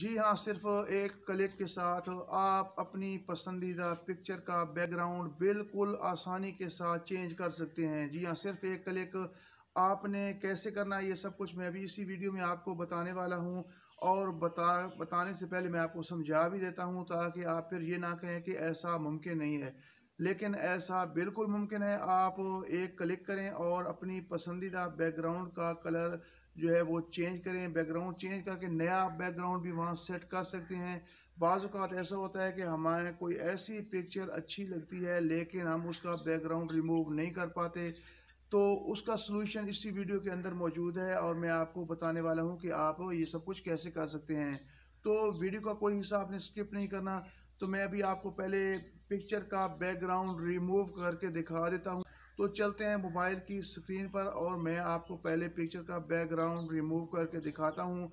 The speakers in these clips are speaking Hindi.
जी हाँ सिर्फ एक क्लिक के साथ आप अपनी पसंदीदा पिक्चर का बैकग्राउंड बिल्कुल आसानी के साथ चेंज कर सकते हैं जी हाँ सिर्फ एक क्लिक आपने कैसे करना है ये सब कुछ मैं भी इसी वीडियो में आपको बताने वाला हूँ और बता बताने से पहले मैं आपको समझा भी देता हूँ ताकि आप फिर ये ना कहें कि ऐसा मुमकिन नहीं है लेकिन ऐसा बिल्कुल मुमकिन है आप एक क्लिक करें और अपनी पसंदीदा बैकग्राउंड का कलर जो है वो चेंज करें बैकग्राउंड चेंज करके नया बैकग्राउंड भी वहाँ सेट कर सकते हैं बाज़ात ऐसा होता है कि हमारे कोई ऐसी पिक्चर अच्छी लगती है लेकिन हम उसका बैकग्राउंड रिमूव नहीं कर पाते तो उसका सलूशन इसी वीडियो के अंदर मौजूद है और मैं आपको बताने वाला हूँ कि आप ये सब कुछ कैसे कर सकते हैं तो वीडियो का कोई हिस्सा आपने स्किप नहीं करना तो मैं अभी आपको पहले पिक्चर का बैकग्राउंड रिमूव करके दिखा देता हूँ तो चलते हैं मोबाइल की स्क्रीन पर और मैं आपको पहले पिक्चर का बैकग्राउंड रिमूव करके दिखाता हूँ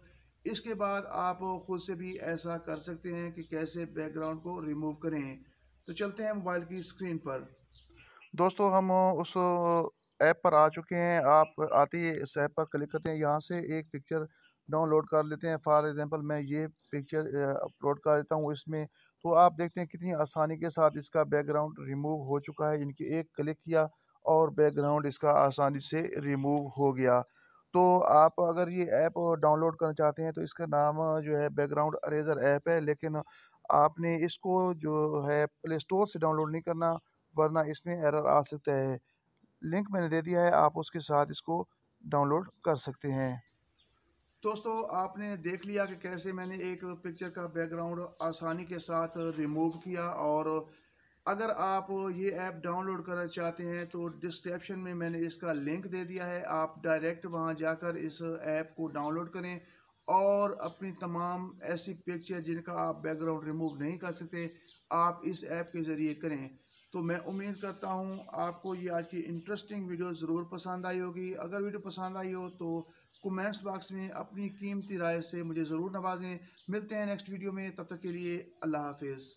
इसके बाद आप खुद से भी ऐसा कर सकते हैं कि कैसे बैकग्राउंड को रिमूव करें तो चलते हैं मोबाइल की स्क्रीन पर दोस्तों हम उस ऐप पर आ चुके हैं आप आते ही इस ऐप पर क्लिक करते हैं यहाँ से एक पिक्चर डाउनलोड कर लेते हैं फॉर एग्ज़ाम्पल मैं ये पिक्चर अपलोड कर लेता हूँ इसमें तो आप देखते हैं कितनी आसानी के साथ इसका बैकग्राउंड रिमूव हो चुका है इनकी एक क्लिक किया और बैकग्राउंड इसका आसानी से रिमूव हो गया तो आप अगर ये ऐप डाउनलोड करना चाहते हैं तो इसका नाम जो है बैकग्राउंड अरेजर ऐप है लेकिन आपने इसको जो है प्ले स्टोर से डाउनलोड नहीं करना वरना इसमें एरर आ सकता है लिंक मैंने दे दिया है आप उसके साथ इसको डाउनलोड कर सकते हैं दोस्तों आपने देख लिया कि कैसे मैंने एक पिक्चर का बैकग्राउंड आसानी के साथ रिमूव किया और अगर आप ये ऐप डाउनलोड करना चाहते हैं तो डिस्क्रिप्शन में मैंने इसका लिंक दे दिया है आप डायरेक्ट वहाँ जाकर इस ऐप को डाउनलोड करें और अपनी तमाम ऐसी पिक्चर जिनका आप बैकग्राउंड रिमूव नहीं कर सकते आप इस ऐप के ज़रिए करें तो मैं उम्मीद करता हूँ आपको ये आज की इंटरेस्टिंग वीडियो ज़रूर पसंद आई होगी अगर वीडियो पसंद आई हो तो कमेंट्स बॉक्स में अपनी कीमती राय से मुझे ज़रूर नवाजें मिलते हैं नेक्स्ट वीडियो में तब तक के लिए अल्लाह हाफिज़